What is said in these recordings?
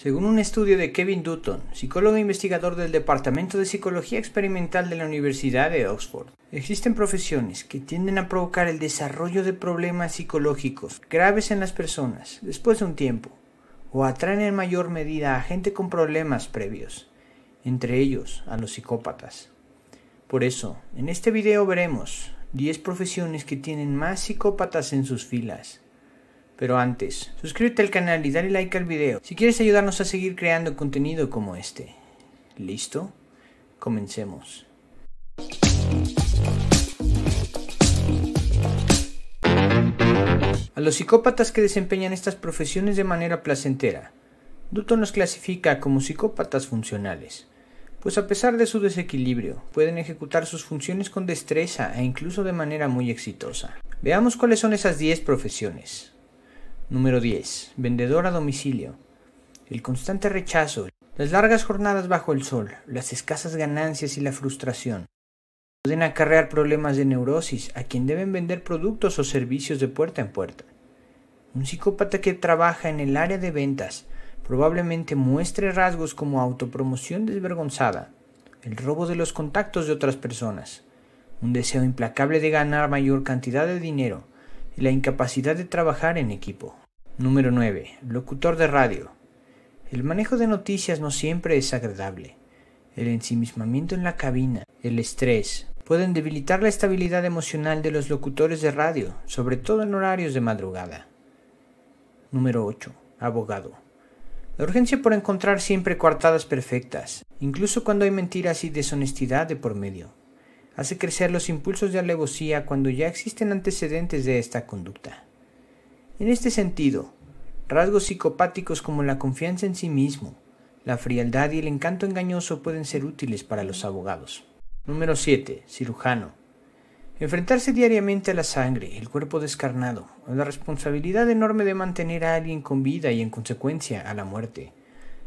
Según un estudio de Kevin Dutton, psicólogo e investigador del Departamento de Psicología Experimental de la Universidad de Oxford, existen profesiones que tienden a provocar el desarrollo de problemas psicológicos graves en las personas después de un tiempo, o atraen en mayor medida a gente con problemas previos, entre ellos a los psicópatas. Por eso, en este video veremos 10 profesiones que tienen más psicópatas en sus filas pero antes, suscríbete al canal y dale like al video si quieres ayudarnos a seguir creando contenido como este. ¿Listo? Comencemos. A los psicópatas que desempeñan estas profesiones de manera placentera, Duto nos clasifica como psicópatas funcionales, pues a pesar de su desequilibrio, pueden ejecutar sus funciones con destreza e incluso de manera muy exitosa. Veamos cuáles son esas 10 profesiones. Número 10. Vendedor a domicilio. El constante rechazo, las largas jornadas bajo el sol, las escasas ganancias y la frustración pueden acarrear problemas de neurosis a quien deben vender productos o servicios de puerta en puerta. Un psicópata que trabaja en el área de ventas probablemente muestre rasgos como autopromoción desvergonzada, el robo de los contactos de otras personas, un deseo implacable de ganar mayor cantidad de dinero y la incapacidad de trabajar en equipo. Número 9. Locutor de radio. El manejo de noticias no siempre es agradable. El ensimismamiento en la cabina, el estrés, pueden debilitar la estabilidad emocional de los locutores de radio, sobre todo en horarios de madrugada. Número 8. Abogado. La urgencia por encontrar siempre coartadas perfectas, incluso cuando hay mentiras y deshonestidad de por medio, hace crecer los impulsos de alevosía cuando ya existen antecedentes de esta conducta. En este sentido, rasgos psicopáticos como la confianza en sí mismo, la frialdad y el encanto engañoso pueden ser útiles para los abogados. Número 7. Cirujano. Enfrentarse diariamente a la sangre, el cuerpo descarnado, la responsabilidad enorme de mantener a alguien con vida y en consecuencia a la muerte.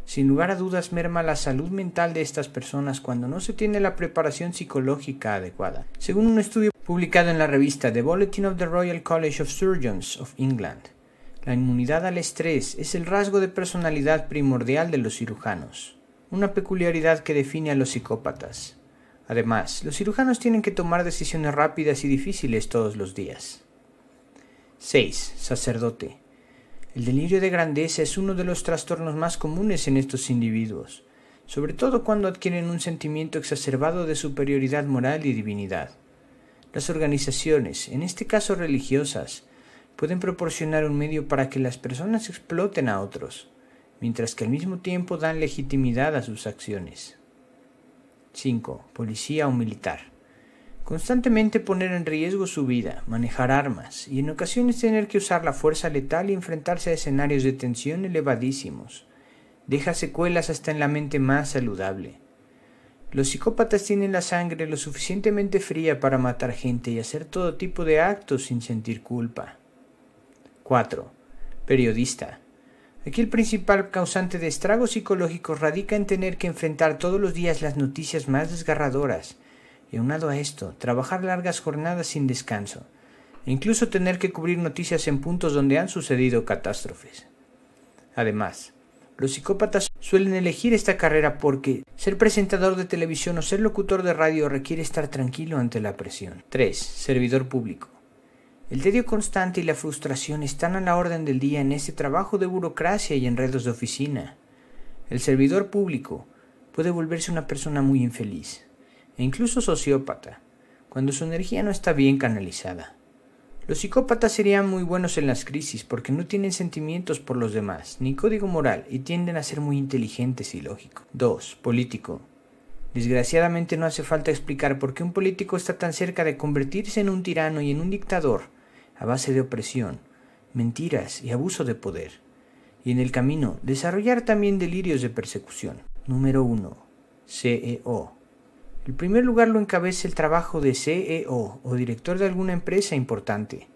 Sin lugar a dudas merma la salud mental de estas personas cuando no se tiene la preparación psicológica adecuada, según un estudio publicado en la revista The Bulletin of the Royal College of Surgeons of England. La inmunidad al estrés es el rasgo de personalidad primordial de los cirujanos, una peculiaridad que define a los psicópatas. Además, los cirujanos tienen que tomar decisiones rápidas y difíciles todos los días. 6. Sacerdote. El delirio de grandeza es uno de los trastornos más comunes en estos individuos, sobre todo cuando adquieren un sentimiento exacerbado de superioridad moral y divinidad. Las organizaciones, en este caso religiosas, pueden proporcionar un medio para que las personas exploten a otros, mientras que al mismo tiempo dan legitimidad a sus acciones. 5. Policía o militar. Constantemente poner en riesgo su vida, manejar armas y en ocasiones tener que usar la fuerza letal y enfrentarse a escenarios de tensión elevadísimos deja secuelas hasta en la mente más saludable. Los psicópatas tienen la sangre lo suficientemente fría para matar gente y hacer todo tipo de actos sin sentir culpa. 4. Periodista. Aquí el principal causante de estragos psicológicos radica en tener que enfrentar todos los días las noticias más desgarradoras, y aunado a esto, trabajar largas jornadas sin descanso, e incluso tener que cubrir noticias en puntos donde han sucedido catástrofes. Además, los psicópatas suelen elegir esta carrera porque ser presentador de televisión o ser locutor de radio requiere estar tranquilo ante la presión. 3. Servidor público. El tedio constante y la frustración están a la orden del día en este trabajo de burocracia y enredos de oficina. El servidor público puede volverse una persona muy infeliz e incluso sociópata, cuando su energía no está bien canalizada. Los psicópatas serían muy buenos en las crisis porque no tienen sentimientos por los demás, ni código moral, y tienden a ser muy inteligentes y lógicos. 2. Político. Desgraciadamente no hace falta explicar por qué un político está tan cerca de convertirse en un tirano y en un dictador, a base de opresión, mentiras y abuso de poder. Y en el camino, desarrollar también delirios de persecución. Número 1. CEO. El primer lugar lo encabeza el trabajo de CEO o director de alguna empresa importante,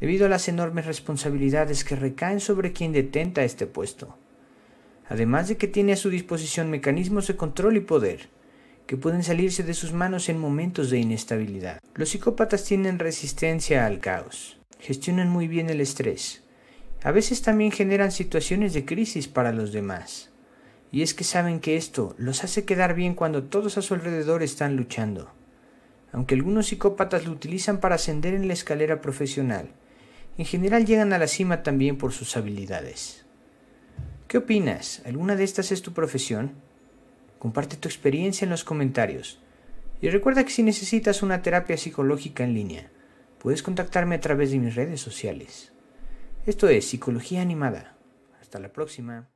debido a las enormes responsabilidades que recaen sobre quien detenta este puesto, además de que tiene a su disposición mecanismos de control y poder, que pueden salirse de sus manos en momentos de inestabilidad. Los psicópatas tienen resistencia al caos, gestionan muy bien el estrés, a veces también generan situaciones de crisis para los demás y es que saben que esto los hace quedar bien cuando todos a su alrededor están luchando. Aunque algunos psicópatas lo utilizan para ascender en la escalera profesional, en general llegan a la cima también por sus habilidades. ¿Qué opinas? ¿Alguna de estas es tu profesión? Comparte tu experiencia en los comentarios. Y recuerda que si necesitas una terapia psicológica en línea, puedes contactarme a través de mis redes sociales. Esto es Psicología Animada. Hasta la próxima.